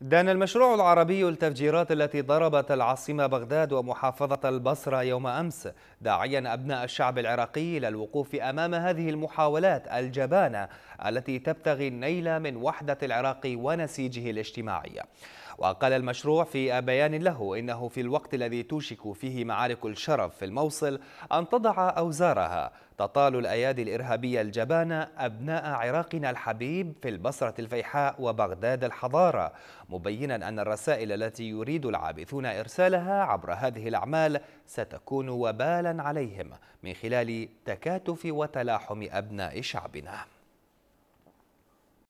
دان المشروع العربي التفجيرات التي ضربت العاصمة بغداد ومحافظة البصرة يوم أمس داعيا أبناء الشعب العراقي إلى الوقوف أمام هذه المحاولات الجبانة التي تبتغي النيل من وحدة العراق ونسيجه الاجتماعي وقال المشروع في بيان له إنه في الوقت الذي توشك فيه معارك الشرف في الموصل أن تضع أوزارها تطال الأيادي الإرهابية الجبانة أبناء عراقنا الحبيب في البصرة الفيحاء وبغداد الحضارة مبينا أن الرسائل التي يريد العابثون إرسالها عبر هذه الأعمال ستكون وبالا عليهم من خلال تكاتف وتلاحم أبناء شعبنا